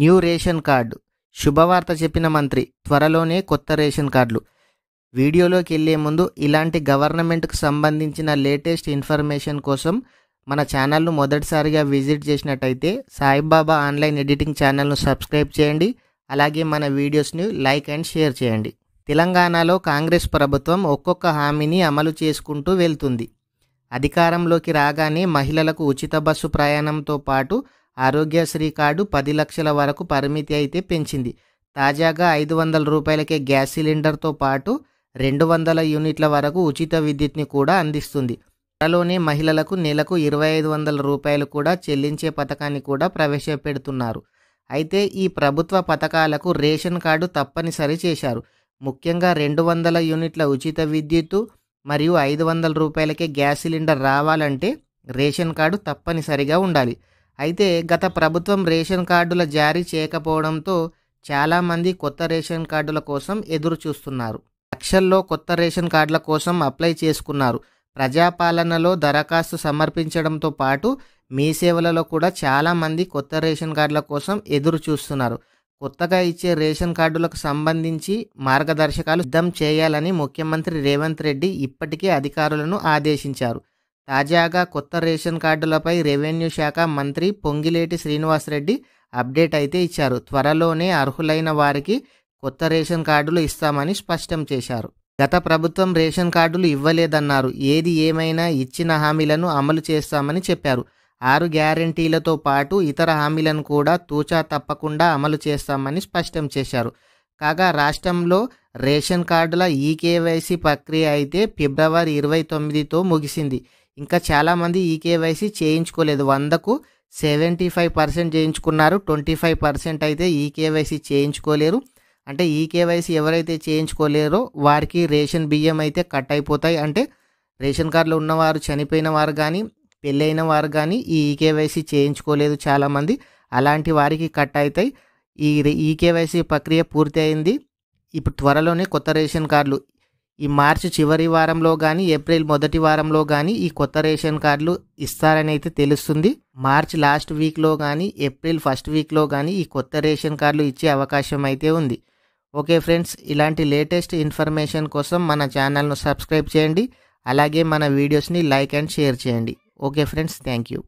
new ration card శుభవార్త చెప్పిన మంత్రి త్వరలోనే కొత్త రేషన్ కార్డులు వీడియోలోకి వెళ్ళే ముందు ఇలాంటి గవర్నమెంట్కు సంబంధించిన లేటెస్ట్ ఇన్ఫర్మేషన్ కోసం మన ఛానల్ను మొదటిసారిగా విజిట్ చేసినట్టయితే సాయిబాబా ఆన్లైన్ ఎడిటింగ్ ఛానల్ను సబ్స్క్రైబ్ చేయండి అలాగే మన వీడియోస్ని లైక్ అండ్ షేర్ చేయండి తెలంగాణలో కాంగ్రెస్ ప్రభుత్వం ఒక్కొక్క హామీని అమలు చేసుకుంటూ వెళ్తుంది అధికారంలోకి రాగానే మహిళలకు ఉచిత బస్సు ప్రయాణంతో పాటు ఆరోగ్యశ్రీ కార్డు పది లక్షల వరకు పరిమితి అయితే పెంచింది తాజాగా ఐదు వందల రూపాయలకే గ్యాస్ సిలిండర్తో పాటు రెండు వందల యూనిట్ల వరకు ఉచిత విద్యుత్ని కూడా అందిస్తుంది త్వరలోనే మహిళలకు నెలకు ఇరవై ఐదు వందల రూపాయలు కూడా చెల్లించే పథకాన్ని కూడా ప్రవేశపెడుతున్నారు అయితే ఈ ప్రభుత్వ పథకాలకు రేషన్ కార్డు తప్పనిసరి చేశారు ముఖ్యంగా రెండు వందల యూనిట్ల ఉచిత విద్యుత్ మరియు ఐదు వందల రూపాయలకే గ్యాస్ సిలిండర్ రావాలంటే రేషన్ కార్డు తప్పనిసరిగా ఉండాలి అయితే గత ప్రభుత్వం రేషన్ కార్డుల జారీ చేయకపోవడంతో చాలామంది కొత్త రేషన్ కార్డుల కోసం ఎదురు చూస్తున్నారు లక్షల్లో కొత్త రేషన్ కార్డుల కోసం అప్లై చేసుకున్నారు ప్రజాపాలనలో దరఖాస్తు సమర్పించడంతో పాటు మీ సేవలలో కూడా చాలామంది కొత్త రేషన్ కార్డుల కోసం ఎదురు చూస్తున్నారు కొత్తగా ఇచ్చే రేషన్ కార్డులకు సంబంధించి మార్గదర్శకాలు సిద్ధం చేయాలని ముఖ్యమంత్రి రేవంత్ రెడ్డి ఇప్పటికే అధికారులను ఆదేశించారు తాజాగా కొత్త రేషన్ కార్డులపై రెవెన్యూ శాఖ మంత్రి పొంగిలేటి శ్రీనివాసరెడ్డి అప్డేట్ అయితే ఇచ్చారు త్వరలోనే అర్హులైన వారికి కొత్త రేషన్ కార్డులు ఇస్తామని స్పష్టం చేశారు గత ప్రభుత్వం రేషన్ కార్డులు ఇవ్వలేదన్నారు ఏది ఏమైనా ఇచ్చిన హామీలను అమలు చేస్తామని చెప్పారు ఆరు గ్యారంటీలతో పాటు ఇతర హామీలను కూడా తూచా తప్పకుండా అమలు చేస్తామని స్పష్టం చేశారు కాగా రాష్ట్రంలో రేషన్ కార్డుల ఈకేవైసీ ప్రక్రియ అయితే ఫిబ్రవరి ఇరవై తొమ్మిదితో ముగిసింది ఇంకా చాలామంది ఈ కేవైసీ చేయించుకోలేదు వందకు సెవెంటీ ఫైవ్ పర్సెంట్ చేయించుకున్నారు ట్వంటీ ఫైవ్ పర్సెంట్ అయితే ఈ కేవైసీ చేయించుకోలేరు అంటే ఈ కేవైసీ ఎవరైతే చేయించుకోలేరో వారికి రేషన్ బియ్యం అయితే కట్ అయిపోతాయి అంటే రేషన్ కార్డులో ఉన్నవారు చనిపోయిన వారు కానీ పెళ్ళైన వారు కానీ ఈ కేవైసీ చేయించుకోలేదు చాలామంది అలాంటి వారికి కట్ అవుతాయి ఈ ఈకేవైసీ ప్రక్రియ పూర్తి అయింది ఇప్పుడు త్వరలోనే కొత్త రేషన్ కార్డులు ఈ మార్చి చివరి వారంలో కానీ ఏప్రిల్ మొదటి వారంలో కానీ ఈ కొత్త రేషన్ కార్డులు ఇస్తారని అయితే తెలుస్తుంది మార్చ్ లాస్ట్ వీక్లో కానీ ఏప్రిల్ ఫస్ట్ వీక్లో కానీ ఈ కొత్త రేషన్ కార్డులు ఇచ్చే అవకాశం అయితే ఉంది ఓకే ఫ్రెండ్స్ ఇలాంటి లేటెస్ట్ ఇన్ఫర్మేషన్ కోసం మన ఛానల్ను సబ్స్క్రైబ్ చేయండి అలాగే మన వీడియోస్ని లైక్ అండ్ షేర్ చేయండి ఓకే ఫ్రెండ్స్ థ్యాంక్ యూ